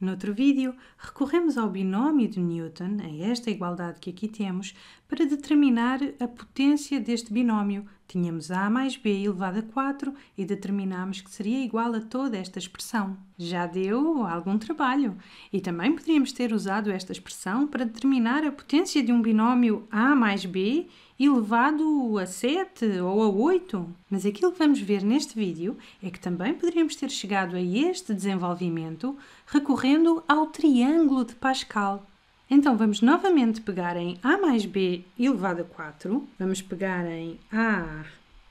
Noutro vídeo, recorremos ao binómio de Newton, a esta igualdade que aqui temos, para determinar a potência deste binómio Tínhamos a mais b elevado a 4 e determinámos que seria igual a toda esta expressão. Já deu algum trabalho. E também poderíamos ter usado esta expressão para determinar a potência de um binómio a mais b elevado a 7 ou a 8. Mas aquilo que vamos ver neste vídeo é que também poderíamos ter chegado a este desenvolvimento recorrendo ao triângulo de Pascal. Então vamos novamente pegar em A mais B elevado a 4. Vamos pegar em A,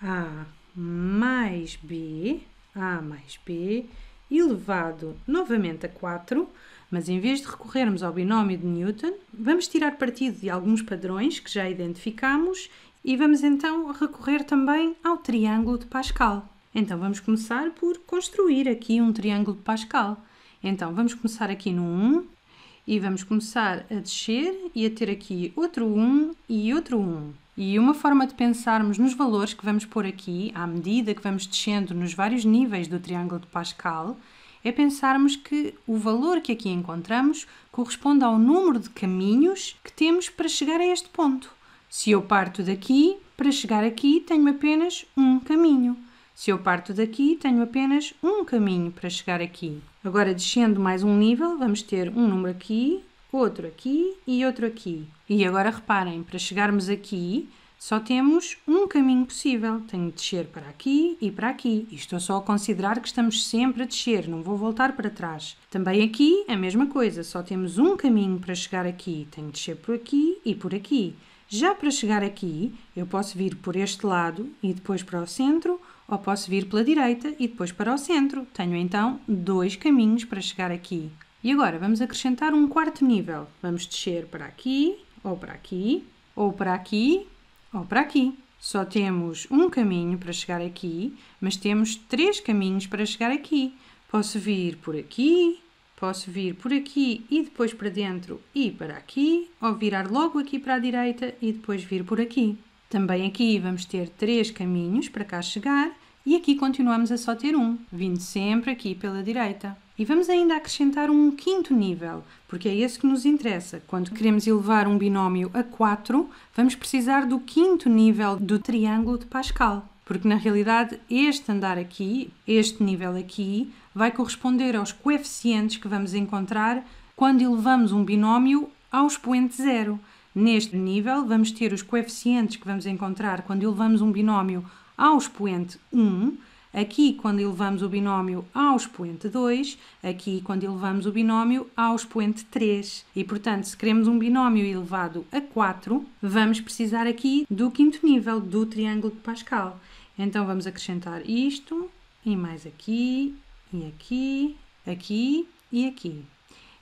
A mais B, A mais B elevado novamente a 4. Mas em vez de recorrermos ao binómio de Newton, vamos tirar partido de alguns padrões que já identificamos e vamos então recorrer também ao triângulo de Pascal. Então vamos começar por construir aqui um triângulo de Pascal. Então vamos começar aqui no 1, e vamos começar a descer e a ter aqui outro 1 e outro 1. E uma forma de pensarmos nos valores que vamos pôr aqui, à medida que vamos descendo nos vários níveis do triângulo de Pascal, é pensarmos que o valor que aqui encontramos corresponde ao número de caminhos que temos para chegar a este ponto. Se eu parto daqui, para chegar aqui tenho apenas um caminho. Se eu parto daqui, tenho apenas um caminho para chegar aqui. Agora, descendo mais um nível, vamos ter um número aqui, outro aqui e outro aqui. E agora reparem, para chegarmos aqui, só temos um caminho possível. Tenho de descer para aqui e para aqui. E estou só a considerar que estamos sempre a descer, não vou voltar para trás. Também aqui, a mesma coisa, só temos um caminho para chegar aqui. Tenho de descer por aqui e por aqui. Já para chegar aqui, eu posso vir por este lado e depois para o centro ou posso vir pela direita e depois para o centro. Tenho então dois caminhos para chegar aqui. E agora vamos acrescentar um quarto nível. Vamos descer para aqui, ou para aqui, ou para aqui, ou para aqui. Só temos um caminho para chegar aqui, mas temos três caminhos para chegar aqui. Posso vir por aqui, posso vir por aqui e depois para dentro e para aqui, ou virar logo aqui para a direita e depois vir por aqui. Também aqui vamos ter três caminhos para cá chegar e aqui continuamos a só ter um, vindo sempre aqui pela direita. E vamos ainda acrescentar um quinto nível, porque é esse que nos interessa. Quando queremos elevar um binómio a 4, vamos precisar do quinto nível do triângulo de Pascal. Porque na realidade este andar aqui, este nível aqui, vai corresponder aos coeficientes que vamos encontrar quando elevamos um binómio ao expoente zero. Neste nível, vamos ter os coeficientes que vamos encontrar quando elevamos um binómio ao expoente 1, aqui quando elevamos o binómio ao expoente 2, aqui quando elevamos o binómio ao expoente 3. E, portanto, se queremos um binómio elevado a 4, vamos precisar aqui do quinto nível do triângulo de Pascal. Então, vamos acrescentar isto, e mais aqui, e aqui, aqui e aqui.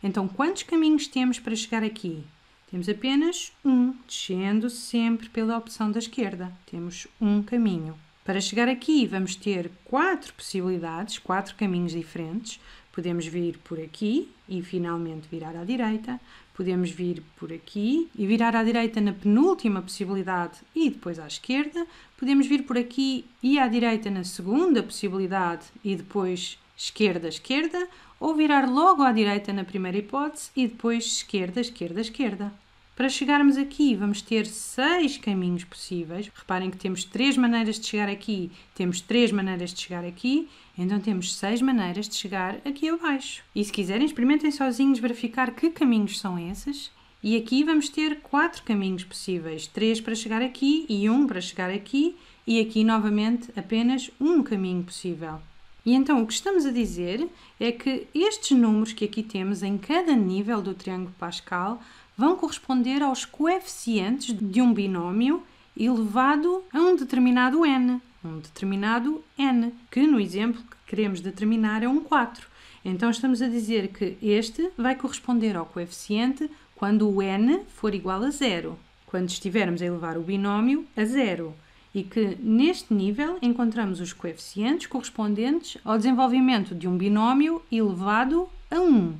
Então, quantos caminhos temos para chegar aqui? Temos apenas um, descendo sempre pela opção da esquerda. Temos um caminho. Para chegar aqui, vamos ter quatro possibilidades, quatro caminhos diferentes. Podemos vir por aqui e finalmente virar à direita. Podemos vir por aqui e virar à direita na penúltima possibilidade e depois à esquerda. Podemos vir por aqui e à direita na segunda possibilidade e depois esquerda, esquerda. Ou virar logo à direita na primeira hipótese e depois esquerda, esquerda, esquerda. Para chegarmos aqui, vamos ter seis caminhos possíveis. Reparem que temos três maneiras de chegar aqui, temos três maneiras de chegar aqui, então temos seis maneiras de chegar aqui abaixo. E se quiserem, experimentem sozinhos verificar que caminhos são esses. E aqui vamos ter quatro caminhos possíveis, três para chegar aqui e um para chegar aqui, e aqui novamente apenas um caminho possível. E então o que estamos a dizer é que estes números que aqui temos em cada nível do triângulo pascal vão corresponder aos coeficientes de um binómio elevado a um determinado n, um determinado n, que no exemplo que queremos determinar é um 4. Então estamos a dizer que este vai corresponder ao coeficiente quando o n for igual a zero, quando estivermos a elevar o binómio a zero e que neste nível encontramos os coeficientes correspondentes ao desenvolvimento de um binómio elevado a 1.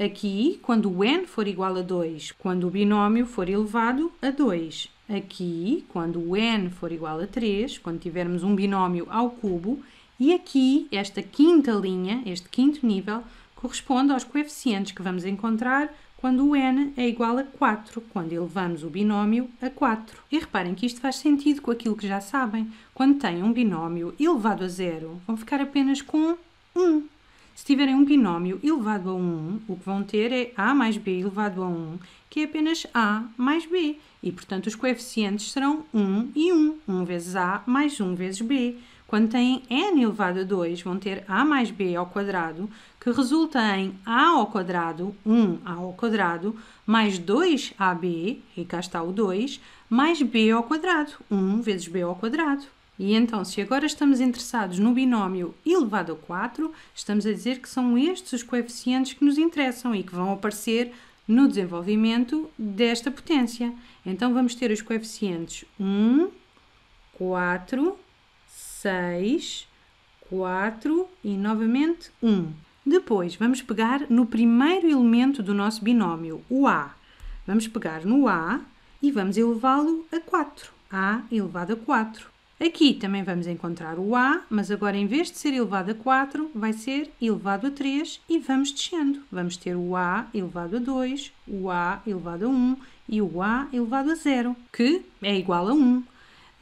Aqui, quando o n for igual a 2, quando o binómio for elevado a 2. Aqui, quando o n for igual a 3, quando tivermos um binómio ao cubo. E aqui, esta quinta linha, este quinto nível, corresponde aos coeficientes que vamos encontrar quando o n é igual a 4, quando elevamos o binómio a 4. E reparem que isto faz sentido com aquilo que já sabem. Quando têm um binómio elevado a zero, vão ficar apenas com 1. Se tiverem um binómio elevado a 1, o que vão ter é a mais b elevado a 1, que é apenas a mais b. E, portanto, os coeficientes serão 1 e 1. 1 vezes a mais 1 vezes b. Quando têm n elevado a 2, vão ter a mais b ao quadrado, que resulta em a ao quadrado, 1 a ao quadrado, mais 2ab, e cá está o 2, mais b ao quadrado, 1 vezes b ao quadrado. E então, se agora estamos interessados no binómio elevado a 4, estamos a dizer que são estes os coeficientes que nos interessam e que vão aparecer no desenvolvimento desta potência. Então, vamos ter os coeficientes 1, 4 6, 4 e novamente 1. Depois, vamos pegar no primeiro elemento do nosso binómio, o A. Vamos pegar no A e vamos elevá-lo a 4. A elevado a 4. Aqui também vamos encontrar o A, mas agora em vez de ser elevado a 4, vai ser elevado a 3 e vamos descendo. Vamos ter o A elevado a 2, o A elevado a 1 e o A elevado a 0, que é igual a 1.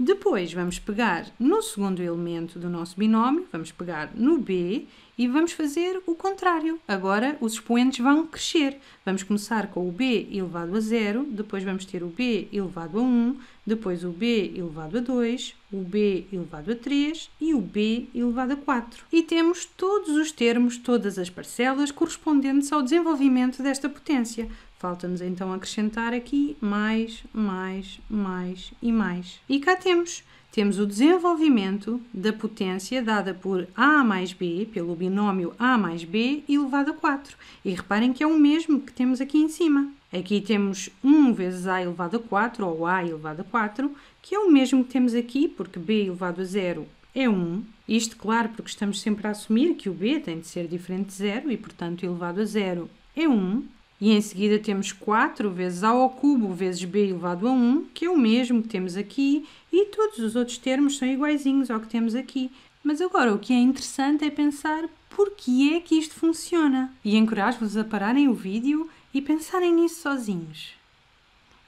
Depois vamos pegar no segundo elemento do nosso binómio, vamos pegar no B e vamos fazer o contrário. Agora os expoentes vão crescer. Vamos começar com o B elevado a 0, depois vamos ter o B elevado a 1, depois o B elevado a 2, o B elevado a 3 e o B elevado a 4. E temos todos os termos, todas as parcelas correspondentes ao desenvolvimento desta potência. Falta-nos então acrescentar aqui mais, mais, mais e mais. E cá temos. Temos o desenvolvimento da potência dada por A mais B, pelo binómio A mais B elevado a 4. E reparem que é o mesmo que temos aqui em cima. Aqui temos 1 vezes A elevado a 4, ou A elevado a 4, que é o mesmo que temos aqui, porque B elevado a 0 é 1. Isto, claro, porque estamos sempre a assumir que o B tem de ser diferente de 0 e, portanto, elevado a 0 é 1. E em seguida temos 4 vezes a ao cubo vezes b elevado a 1, que é o mesmo que temos aqui, e todos os outros termos são iguaizinhos ao que temos aqui. Mas agora o que é interessante é pensar por que é que isto funciona. E encorajo-vos a pararem o vídeo e pensarem nisso sozinhos.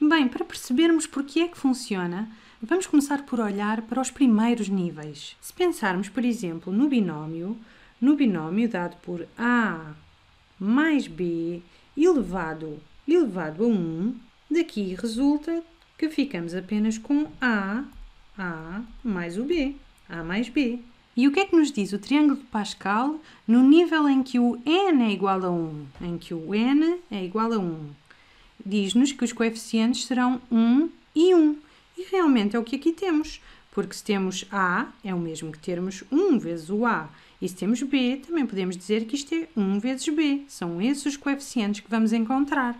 Bem, para percebermos por que é que funciona, vamos começar por olhar para os primeiros níveis. Se pensarmos, por exemplo, no binómio, no binómio dado por A mais B elevado, elevado a 1, daqui resulta que ficamos apenas com A, A mais o B, A mais B. E o que é que nos diz o triângulo de Pascal no nível em que o n é igual a 1? Em que o n é igual a 1. Diz-nos que os coeficientes serão 1 e 1. E realmente é o que aqui temos, porque se temos A, é o mesmo que termos 1 vezes o A. E se temos b, também podemos dizer que isto é 1 vezes b. São esses os coeficientes que vamos encontrar.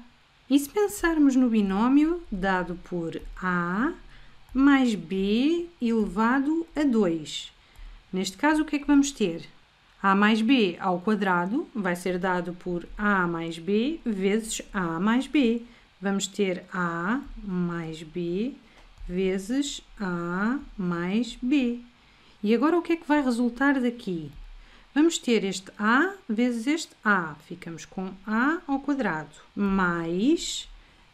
E se pensarmos no binómio dado por a mais b elevado a 2, neste caso o que é que vamos ter? a mais b ao quadrado vai ser dado por a mais b vezes a mais b. Vamos ter a mais b vezes a mais b. E agora o que é que vai resultar daqui? Vamos ter este A vezes este A. Ficamos com A ao quadrado. Mais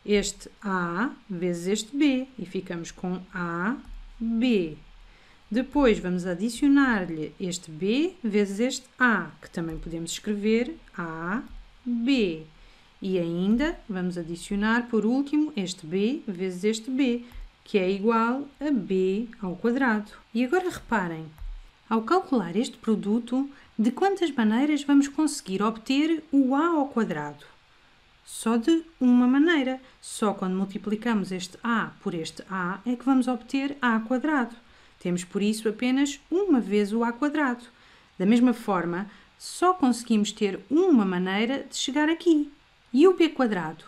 este A vezes este B. E ficamos com A, B. Depois vamos adicionar-lhe este B vezes este A, que também podemos escrever A, B. E ainda vamos adicionar, por último, este B vezes este B, que é igual a B ao quadrado. E agora reparem, ao calcular este produto, de quantas maneiras vamos conseguir obter o a ao quadrado? Só de uma maneira. Só quando multiplicamos este a por este a é que vamos obter a ao quadrado. Temos por isso apenas uma vez o a ao quadrado. Da mesma forma, só conseguimos ter uma maneira de chegar aqui. E o b quadrado?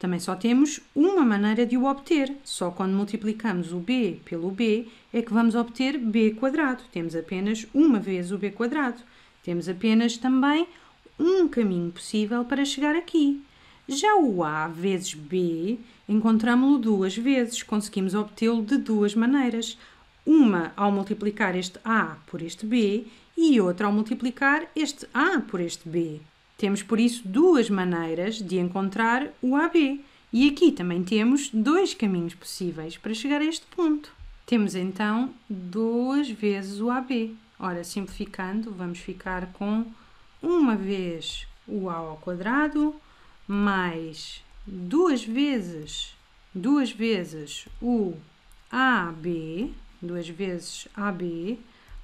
Também só temos uma maneira de o obter. Só quando multiplicamos o b pelo b é que vamos obter b quadrado. Temos apenas uma vez o b quadrado. Temos apenas também um caminho possível para chegar aqui. Já o A vezes B, encontramos-lo duas vezes, conseguimos obtê-lo de duas maneiras. Uma ao multiplicar este A por este B e outra ao multiplicar este A por este B. Temos, por isso, duas maneiras de encontrar o AB. E aqui também temos dois caminhos possíveis para chegar a este ponto. Temos então duas vezes o AB. Ora, simplificando, vamos ficar com uma vez o a ao quadrado mais duas vezes duas vezes o AB, duas vezes AB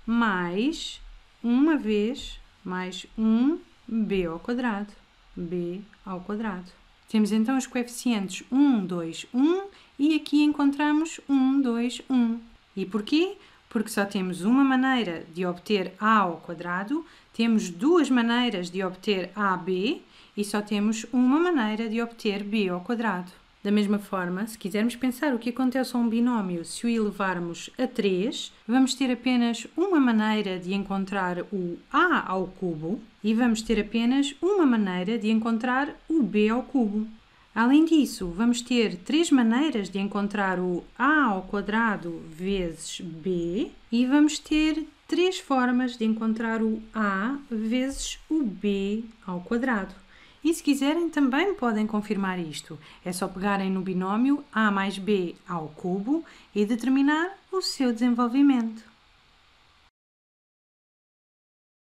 mais uma vez mais um b ao quadrado, b ao quadrado. Temos então os coeficientes 1, 2, 1 e aqui encontramos 1, 2, 1. E porquê? porque só temos uma maneira de obter a ao quadrado, temos duas maneiras de obter AB e só temos uma maneira de obter B ao quadrado. Da mesma forma, se quisermos pensar o que acontece a um binómio se o elevarmos a 3, vamos ter apenas uma maneira de encontrar o a ao cubo e vamos ter apenas uma maneira de encontrar o b ao cubo. Além disso, vamos ter três maneiras de encontrar o a ao quadrado vezes b e vamos ter três formas de encontrar o a vezes o b ao quadrado. E se quiserem também podem confirmar isto. É só pegarem no binómio a mais b ao cubo e determinar o seu desenvolvimento.